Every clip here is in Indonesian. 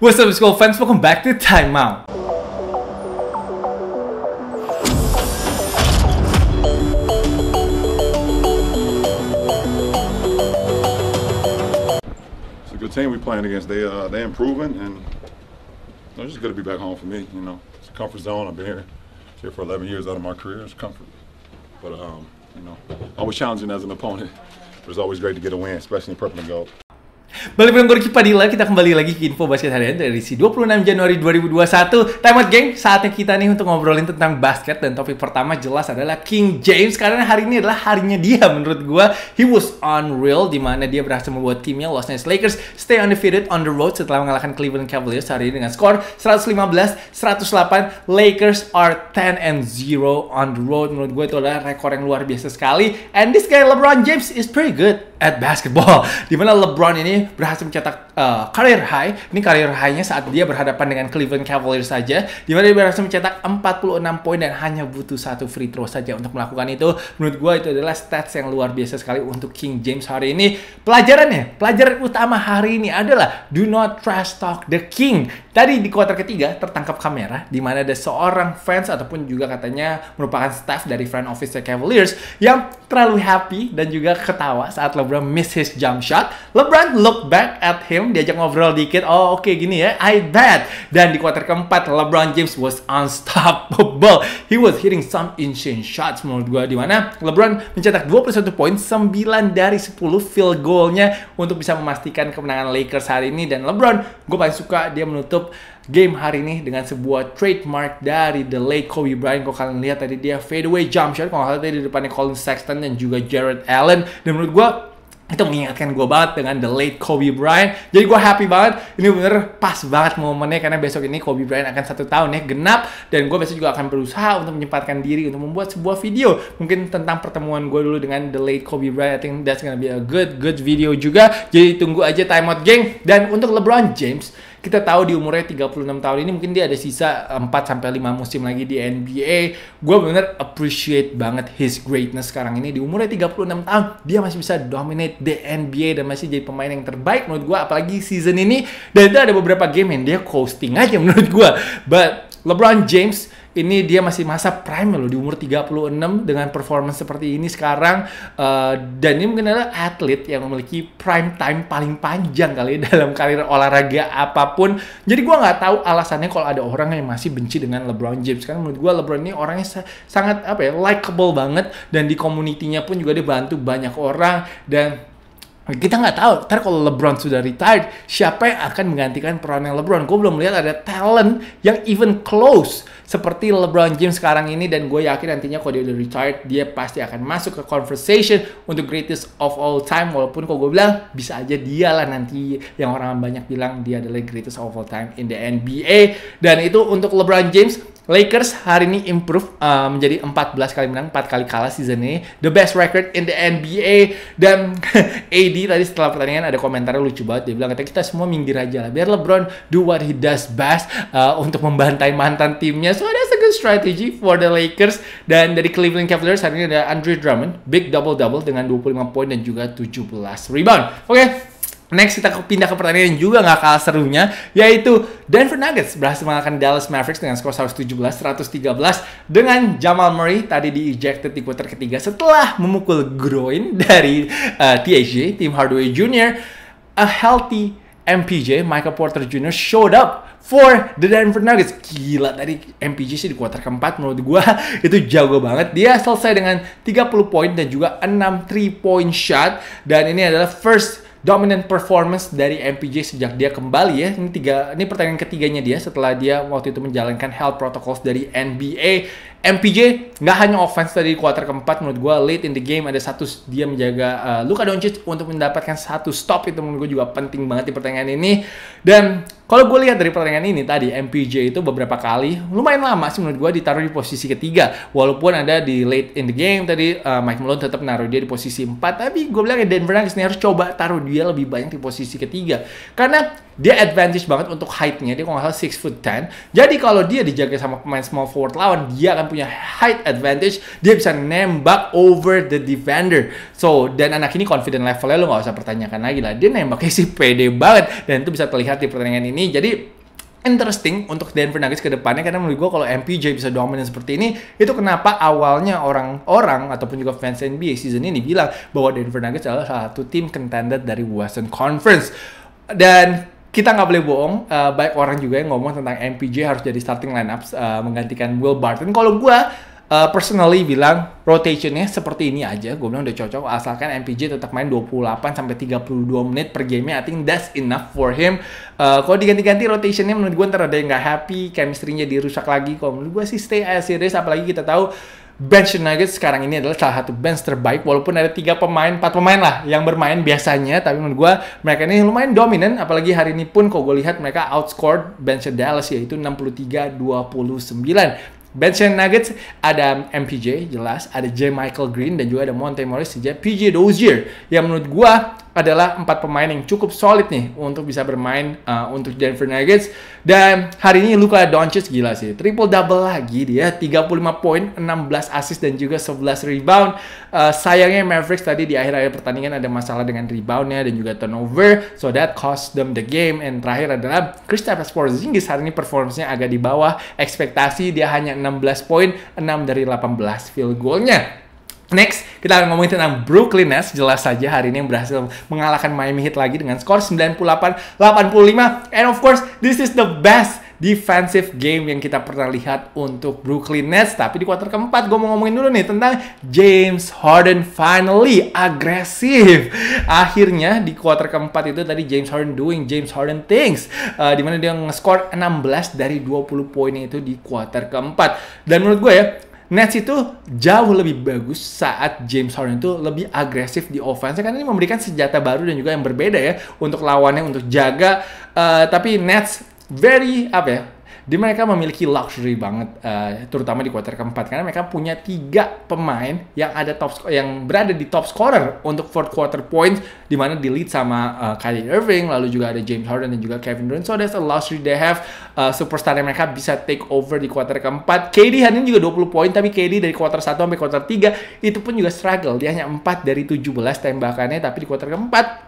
What's up school fans, welcome back to Time Out. It's a good team we are playing against. They uh, they improving and it's just good to be back home for me, you know. It's a comfort zone. I've been here here for 11 years out of my career. It's comfort. But um, you know, always challenging as an opponent. But it's always great to get a win, especially in purple and gold. Balik dengan Gorky Padilla, kita kembali lagi ke info basket harian dari si 26 Januari 2021. Time out, geng. Saatnya kita nih untuk ngobrolin tentang basket dan topik pertama jelas adalah King James karena hari ini adalah harinya dia menurut gue. He was unreal dimana dia berhasil membuat timnya Los Angeles Lakers stay undefeated on the road setelah mengalahkan Cleveland Cavaliers hari ini dengan skor 115-108. Lakers are 10 and 0 on the road. Menurut gue itu adalah rekor yang luar biasa sekali. And this guy LeBron James is pretty good at basketball di mana LeBron ini berhasil mencetak uh, career high ini career high-nya saat dia berhadapan dengan Cleveland Cavaliers saja di mana dia berhasil mencetak 46 poin dan hanya butuh satu free throw saja untuk melakukan itu menurut gue itu adalah stats yang luar biasa sekali untuk King James hari ini pelajarannya pelajaran utama hari ini adalah do not trash talk the king Tadi di kuarter ketiga tertangkap kamera di mana ada seorang fans ataupun juga katanya merupakan staff dari front office Cavaliers yang terlalu happy dan juga ketawa saat LeBron miss his jump shot. LeBron look back at him, diajak ngobrol dikit. Oh, oke okay, gini ya. I bet. Dan di kuarter keempat LeBron James was unstoppable. He was hitting some insane shots menurut gua di mana LeBron mencetak 21 poin, 9 dari 10 field goalnya untuk bisa memastikan kemenangan Lakers hari ini dan LeBron gue paling suka dia menutup game hari ini dengan sebuah trademark dari the late Kobe Bryant. Kalau kalian lihat tadi dia fadeaway jump shot, kalau kalian lihat di depannya Colin Sexton dan juga Jared Allen. Dan menurut gue itu mengingatkan gue banget dengan the late Kobe Bryant. Jadi gue happy banget. Ini bener pas banget momennya karena besok ini Kobe Bryant akan satu tahun ya genap dan gue besok juga akan berusaha untuk menyempatkan diri untuk membuat sebuah video mungkin tentang pertemuan gue dulu dengan the late Kobe Bryant. I think that's gonna be a good good video juga. Jadi tunggu aja timeout geng. Dan untuk LeBron James kita tahu di umurnya 36 tahun ini mungkin dia ada sisa 4 sampai 5 musim lagi di NBA. Gue bener appreciate banget his greatness sekarang ini di umurnya 36 tahun dia masih bisa dominate the NBA dan masih jadi pemain yang terbaik menurut gue apalagi season ini dan itu ada beberapa game yang dia coasting aja menurut gue. But LeBron James ini dia masih masa prime loh di umur 36 dengan performance seperti ini sekarang uh, dan ini mungkin adalah atlet yang memiliki prime time paling panjang kali dalam karir olahraga apapun jadi gue nggak tahu alasannya kalau ada orang yang masih benci dengan LeBron James kan menurut gue LeBron ini orangnya sangat apa ya likable banget dan di komunitinya pun juga dia bantu banyak orang dan kita nggak tahu ntar kalau LeBron sudah retired siapa yang akan menggantikan peran yang LeBron gue belum lihat ada talent yang even close seperti LeBron James sekarang ini dan gue yakin nantinya kalau dia udah retired dia pasti akan masuk ke conversation untuk greatest of all time walaupun kalau gue bilang bisa aja dia lah nanti yang orang banyak bilang dia adalah greatest of all time in the NBA dan itu untuk LeBron James Lakers hari ini improve uh, menjadi 14 kali menang, 4 kali kalah season ini. The best record in the NBA. Dan AD tadi setelah pertandingan ada komentarnya lucu banget. Dia bilang, kita semua minggir aja lah. Biar LeBron do what he does best uh, untuk membantai mantan timnya so that's a good strategy for the Lakers. Dan dari Cleveland Cavaliers hari ini ada Andre Drummond, big double-double dengan 25 poin dan juga 17 rebound. Oke, okay. Next kita pindah ke pertandingan yang juga nggak kalah serunya yaitu Denver Nuggets berhasil mengalahkan Dallas Mavericks dengan skor 117-113 dengan Jamal Murray tadi di ejected di quarter ketiga setelah memukul groin dari uh, eh, THJ Tim Hardaway Jr. A healthy MPJ Michael Porter Jr. showed up for the Denver Nuggets. Gila tadi MPG sih di kuarter keempat menurut gue itu jago banget. Dia selesai dengan 30 poin dan juga 6 3 point shot dan ini adalah first dominant performance dari MPJ sejak dia kembali ya. Ini tiga ini pertandingan ketiganya dia setelah dia waktu itu menjalankan health protocols dari NBA. MPJ nggak hanya offense dari kuarter keempat menurut gue late in the game ada satu dia menjaga uh, Luka Doncic untuk mendapatkan satu stop itu menurut gue juga penting banget di pertandingan ini dan kalau gue lihat dari pertandingan ini tadi, MPJ itu beberapa kali lumayan lama sih menurut gue ditaruh di posisi ketiga. Walaupun ada di late in the game tadi uh, Mike Malone tetap naruh dia di posisi empat Tapi gue bilang ya Denver Nuggets ini harus coba taruh dia lebih banyak di posisi ketiga. Karena dia advantage banget untuk height-nya. Dia kalau nggak salah 6 foot 10. Jadi kalau dia dijaga sama pemain small forward lawan, dia akan punya height advantage. Dia bisa nembak over the defender. So, dan anak ini confident levelnya lo nggak usah pertanyakan lagi lah. Dia nembaknya sih pede banget. Dan itu bisa terlihat di pertandingan ini ini. Jadi interesting untuk Denver Nuggets ke depannya karena menurut gue kalau MPJ bisa dominan seperti ini itu kenapa awalnya orang-orang ataupun juga fans NBA season ini bilang bahwa Denver Nuggets adalah salah satu tim contender dari Western Conference dan kita nggak boleh bohong, uh, eh, baik orang juga yang ngomong tentang MPJ harus jadi starting lineup uh, eh, menggantikan Will Barton. Kalau gue uh, personally bilang rotationnya seperti ini aja. Gue bilang udah cocok asalkan MPJ tetap main 28 sampai 32 menit per game I think that's enough for him. Uh, kalau diganti-ganti rotationnya menurut gue ntar ada yang nggak happy, chemistry-nya dirusak lagi. Kalau menurut gue sih stay as series, Apalagi kita tahu bench Nuggets sekarang ini adalah salah satu bench terbaik walaupun ada tiga pemain, empat pemain lah yang bermain biasanya tapi menurut gue mereka ini lumayan dominan apalagi hari ini pun kalau gue lihat mereka outscored bench Dallas yaitu 63-29 Benson Nuggets ada MPJ jelas, ada J Michael Green dan juga ada Monte Morris, PJ Dozier yang menurut gua adalah empat pemain yang cukup solid nih untuk bisa bermain uh, untuk Denver Nuggets. Dan hari ini Luka Doncic gila sih. Triple double lagi dia 35 poin, 16 assist dan juga 11 rebound. Uh, sayangnya Mavericks tadi di akhir-akhir pertandingan ada masalah dengan reboundnya dan juga turnover. So that cost them the game. And terakhir adalah Kristaps Porzingis hari ini performanya agak di bawah ekspektasi. Dia hanya 16 poin, 6 dari 18 field goalnya. Next, kita akan ngomongin tentang Brooklyn Nets. Jelas saja hari ini yang berhasil mengalahkan Miami Heat lagi dengan skor 98-85. And of course, this is the best defensive game yang kita pernah lihat untuk Brooklyn Nets. Tapi di kuarter keempat, gue mau ngomongin dulu nih tentang James Harden finally agresif. Akhirnya di kuarter keempat itu tadi James Harden doing James Harden things. Uh, eh, dimana dia nge-score 16 dari 20 poinnya itu di kuarter keempat. Dan menurut gue ya, Nets itu jauh lebih bagus saat James Harden itu lebih agresif di offense karena ini memberikan senjata baru dan juga yang berbeda ya untuk lawannya untuk jaga. Uh, tapi Nets very apa ya di mereka memiliki luxury banget, uh, terutama di kuarter keempat karena mereka punya tiga pemain yang ada top yang berada di top scorer untuk fourth quarter points, di mana di lead sama uh, Kyrie Irving, lalu juga ada James Harden dan juga Kevin Durant. So that's a luxury they have. Uh, superstar yang mereka bisa take over di kuarter keempat. KD hari ini juga 20 poin, tapi KD dari kuarter satu sampai kuarter tiga itu pun juga struggle. Dia hanya empat dari 17 tembakannya, tapi di kuarter keempat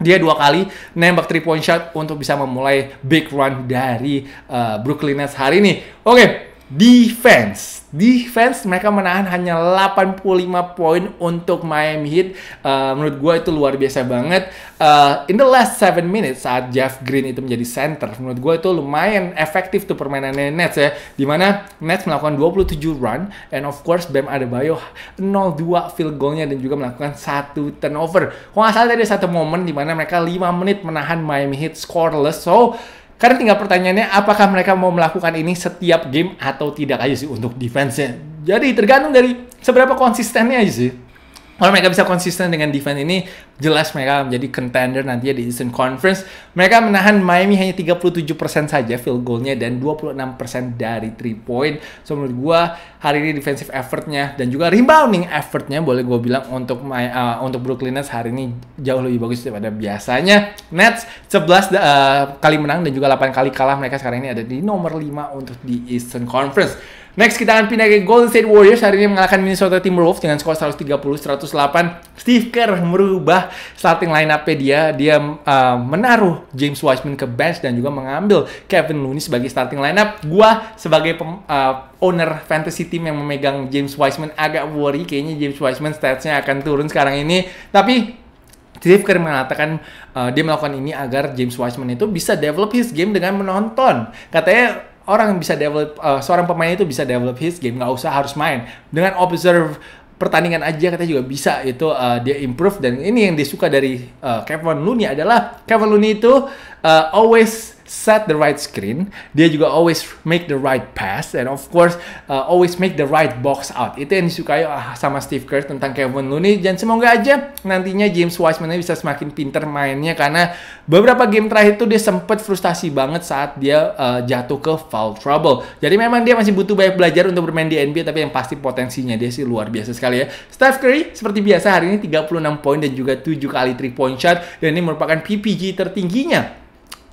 dia dua kali nembak three point shot untuk bisa memulai big run dari uh, Brooklyn Nets hari ini. Oke, okay, defense. Defense mereka menahan hanya 85 poin untuk Miami Heat. Uh, menurut gue itu luar biasa banget. Uh, in the last 7 minutes saat Jeff Green itu menjadi center, menurut gue itu lumayan efektif tuh permainannya Nets ya. Dimana Nets melakukan 27 run and of course Bam Adebayo 0-2 field goalnya dan juga melakukan satu turnover. Kalau nggak salah tadi satu momen dimana mereka 5 menit menahan Miami Heat scoreless. So karena tinggal pertanyaannya apakah mereka mau melakukan ini setiap game atau tidak aja sih untuk defense-nya. Jadi tergantung dari seberapa konsistennya aja sih kalau mereka bisa konsisten dengan defense ini, jelas mereka menjadi contender nantinya di Eastern Conference. Mereka menahan Miami hanya 37% saja field goalnya dan 26% dari 3 point. So menurut gue hari ini defensive effortnya dan juga rebounding effortnya boleh gue bilang untuk my, uh, untuk Brooklyn Nets hari ini jauh lebih bagus daripada biasanya. Nets 11 uh, kali menang dan juga 8 kali kalah mereka sekarang ini ada di nomor 5 untuk di Eastern Conference. Next kita akan pindah ke Golden State Warriors hari ini mengalahkan Minnesota Timberwolves dengan skor 130-108. Steve Kerr merubah starting lineup dia. Dia uh, menaruh James Wiseman ke bench dan juga mengambil Kevin Looney sebagai starting lineup. Gua sebagai pem, uh, owner fantasy team yang memegang James Wiseman agak worry kayaknya James Wiseman statsnya akan turun sekarang ini. Tapi Steve Kerr mengatakan uh, dia melakukan ini agar James Wiseman itu bisa develop his game dengan menonton. Katanya orang bisa develop uh, seorang pemain itu bisa develop his game nggak usah harus main dengan observe pertandingan aja kita juga bisa itu uh, dia improve dan ini yang disuka dari uh, Kevin Looney adalah Kevin Looney itu uh, always set the right screen. Dia juga always make the right pass and of course uh, always make the right box out. Itu yang disukai ah, sama Steve Kerr tentang Kevin Looney dan semoga aja nantinya James Wiseman bisa semakin pinter mainnya karena beberapa game terakhir itu dia sempat frustasi banget saat dia uh, jatuh ke foul trouble. Jadi memang dia masih butuh banyak belajar untuk bermain di NBA tapi yang pasti potensinya dia sih luar biasa sekali ya. Steph Curry seperti biasa hari ini 36 poin dan juga 7 kali 3 point shot dan ini merupakan PPG tertingginya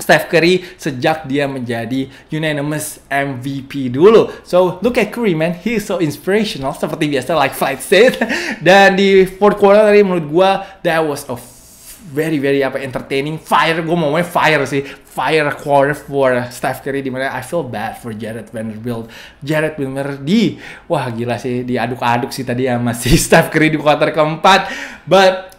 Steph Curry sejak dia menjadi unanimous MVP dulu. So look at Curry man, he is so inspirational seperti biasa like Flight said. Dan di fourth quarter tadi menurut gua that was a very very apa entertaining fire gue mau main fire sih fire quarter for Steph Curry dimana I feel bad for Jared Vanderbilt Jared Vanderbilt di wah gila sih diaduk-aduk sih tadi ya masih Steph Curry di quarter keempat but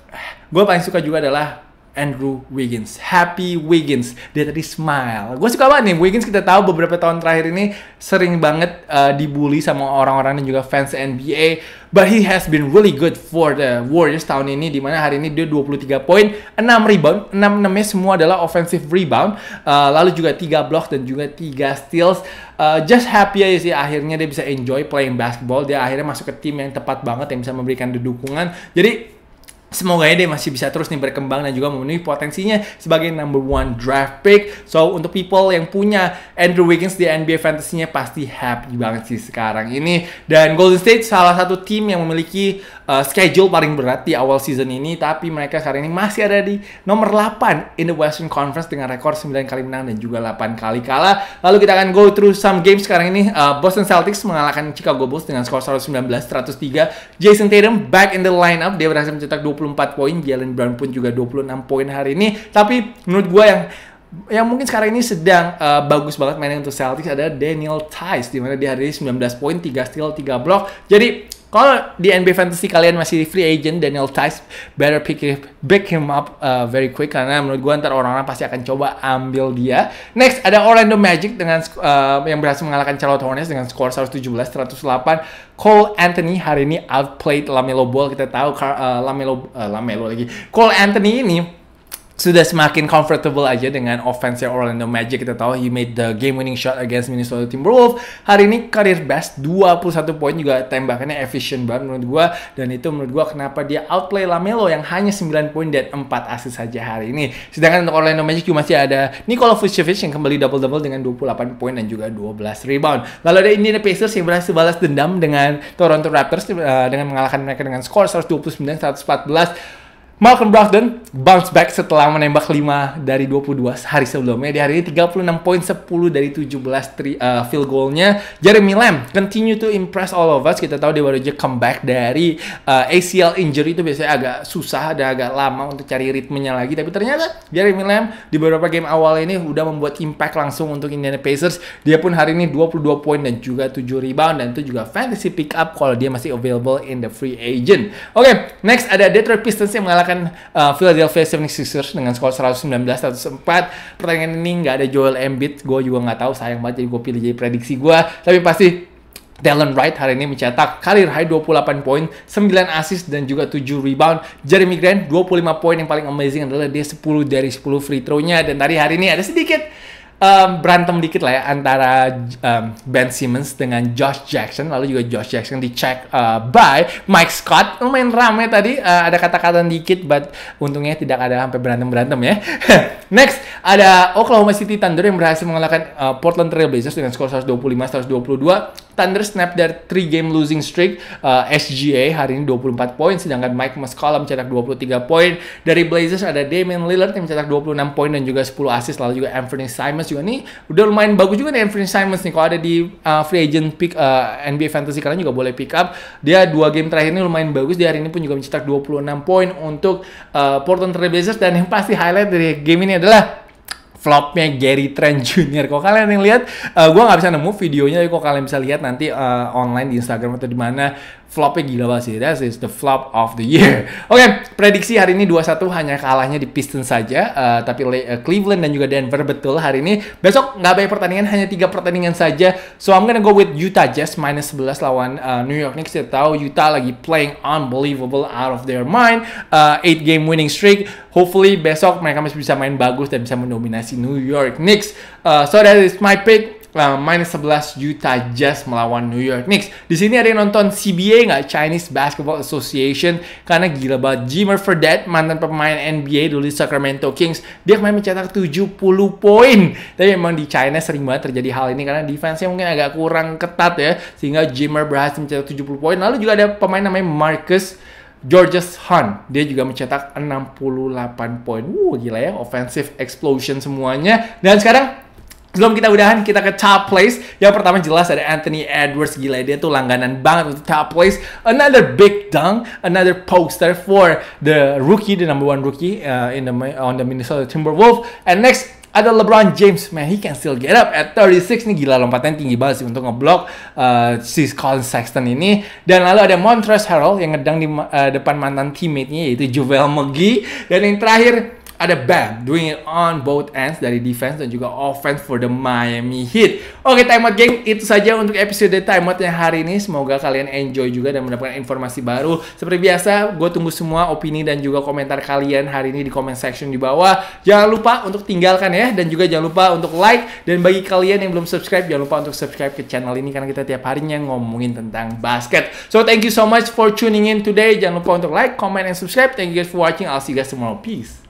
gue paling suka juga adalah Andrew Wiggins. Happy Wiggins. Dia tadi smile. Gue suka banget nih. Wiggins kita tahu beberapa tahun terakhir ini sering banget uh, dibully sama orang-orang dan juga fans NBA. But he has been really good for the Warriors tahun ini. Dimana hari ini dia 23 poin, 6 rebound. 6 6 semua adalah offensive rebound. Uh, lalu juga 3 block dan juga 3 steals. Uh, just happy aja sih akhirnya dia bisa enjoy playing basketball. Dia akhirnya masuk ke tim yang tepat banget yang bisa memberikan dukungan. Jadi semoga ya dia masih bisa terus nih berkembang dan juga memenuhi potensinya sebagai number one draft pick. So untuk people yang punya Andrew Wiggins di NBA fantasy-nya pasti happy banget sih sekarang ini. Dan Golden State salah satu tim yang memiliki uh, schedule paling berat di awal season ini, tapi mereka sekarang ini masih ada di nomor 8 in the Western Conference dengan rekor 9 kali menang dan juga 8 kali kalah. Lalu kita akan go through some games sekarang ini. Uh, Boston Celtics mengalahkan Chicago Bulls dengan skor 119-103. Jason Tatum back in the lineup, dia berhasil mencetak 20 24 poin, Jalen Brown pun juga 26 poin hari ini. Tapi menurut gue yang yang mungkin sekarang ini sedang uh, bagus banget mainnya untuk Celtics adalah Daniel Tice di mana dia hari ini 19 poin, 3 steal, 3 block. Jadi kalau di NBA Fantasy kalian masih free agent, Daniel Tice better pick him, pick him up uh, very quick karena menurut gue ntar orang-orang pasti akan coba ambil dia. Next ada Orlando Magic dengan uh, yang berhasil mengalahkan Charlotte Hornets dengan skor 117-108. Cole Anthony hari ini outplayed Lamelo Ball. Kita tahu uh, Lamelo uh, Lamelo lagi. Cole Anthony ini sudah semakin comfortable aja dengan offense Orlando Magic kita tahu he made the game winning shot against Minnesota Timberwolves hari ini career best 21 poin juga tembakannya efisien banget menurut gua dan itu menurut gua kenapa dia outplay Lamelo yang hanya 9 poin dan 4 assist saja hari ini sedangkan untuk Orlando Magic juga masih ada Nikola Vucevic yang kembali double double dengan 28 poin dan juga 12 rebound lalu ada Indiana Pacers yang berhasil balas dendam dengan Toronto Raptors uh, dengan mengalahkan mereka dengan skor 129 114 Malcolm Brogdon bounce back setelah menembak 5 dari 22 hari sebelumnya. Di hari ini 36 poin, 10 dari 17 tri, uh, field goal-nya. Jeremy Lamb continue to impress all of us. Kita tahu dia baru aja comeback dari uh, eh, ACL injury itu biasanya agak susah dan agak lama untuk cari ritmenya lagi. Tapi ternyata Jeremy Lamb di beberapa game awal ini udah membuat impact langsung untuk Indiana Pacers. Dia pun hari ini 22 poin dan juga 7 rebound dan itu juga fantasy pick up kalau dia masih available in the free agent. Oke, okay, next ada Detroit Pistons yang mengalami mengalahkan uh, Philadelphia 76ers dengan skor 119-104. Pertandingan ini nggak ada Joel Embiid, gue juga nggak tahu sayang banget jadi gue pilih jadi prediksi gue. Tapi pasti Dallon Wright hari ini mencetak karir high 28 poin, 9 assist dan juga 7 rebound. Jeremy Grant 25 poin yang paling amazing adalah dia 10 dari 10 free throw-nya dan dari hari ini ada sedikit um, berantem dikit lah ya antara um, Ben Simmons dengan Josh Jackson lalu juga Josh Jackson dicek uh, by Mike Scott lumayan rame tadi uh, ada kata-kata dikit but untungnya tidak ada sampai berantem-berantem ya next ada Oklahoma City Thunder yang berhasil mengalahkan uh, Portland Trail Blazers dengan skor 125-122 Thunder snap dari three game losing streak. Uh, SGA hari ini 24 poin, sedangkan Mike Muscala mencetak 23 poin. Dari Blazers ada Damian Lillard yang mencetak 26 poin dan juga 10 assist. Lalu juga Anthony Simons juga nih udah lumayan bagus juga nih Anthony Simons nih. Kalau ada di uh, free agent pick uh, NBA Fantasy kalian juga boleh pick up. Dia dua game terakhir ini lumayan bagus. dia hari ini pun juga mencetak 26 poin untuk uh, Portland Blazers dan yang pasti highlight dari game ini adalah flopnya Gary Trent Jr. Kok kalian yang lihat, uh, eh, gue nggak bisa nemu videonya, kok kalian bisa lihat nanti uh, online di Instagram atau di mana Flopnya gila banget sih. That is the flop of the year. Oke, okay, prediksi hari ini 2-1 hanya kalahnya di Pistons saja. Uh, tapi uh, Cleveland dan juga Denver betul hari ini. Besok nggak banyak pertandingan, hanya tiga pertandingan saja. So I'm gonna go with Utah Jazz minus 11 lawan uh, New York Knicks. Kita tahu Utah lagi playing unbelievable out of their mind. Uh, game winning streak. Hopefully besok mereka masih bisa main bagus dan bisa mendominasi New York Knicks. Uh, so that is my pick minus 11 juta Jazz melawan New York Knicks. Di sini ada yang nonton CBA nggak? Chinese Basketball Association. Karena gila banget. Jimmer Fredette, mantan pemain NBA dulu di Sacramento Kings. Dia kemarin mencetak 70 poin. Tapi memang di China sering banget terjadi hal ini. Karena defense-nya mungkin agak kurang ketat ya. Sehingga Jimmer berhasil mencetak 70 poin. Lalu juga ada pemain namanya Marcus Georges Hunt, dia juga mencetak 68 poin. Wuh, gila ya, offensive explosion semuanya. Dan sekarang Sebelum kita udahan, kita ke top place. Yang pertama jelas ada Anthony Edwards. Gila, dia tuh langganan banget untuk top place. Another big dunk, another poster for the rookie, the number one rookie uh, in the, on the Minnesota Timberwolves. And next, ada LeBron James, man, he can still get up at 36 nih gila lompatan tinggi banget sih untuk ngeblok uh, si Colin Sexton ini. Dan lalu ada Montrezl Harrell yang ngedang di uh, depan mantan teammate-nya yaitu JaVale McGee. Dan yang terakhir ada Bam doing it on both ends dari defense dan juga offense for the Miami Heat. Oke, okay, time geng, itu saja untuk episode time yang hari ini. Semoga kalian enjoy juga dan mendapatkan informasi baru. Seperti biasa, gue tunggu semua opini dan juga komentar kalian hari ini di comment section di bawah. Jangan lupa untuk tinggalkan ya dan juga jangan lupa untuk like dan bagi kalian yang belum subscribe jangan lupa untuk subscribe ke channel ini karena kita tiap harinya ngomongin tentang basket. So thank you so much for tuning in today. Jangan lupa untuk like, comment, and subscribe. Thank you guys for watching. I'll see you guys tomorrow. Peace.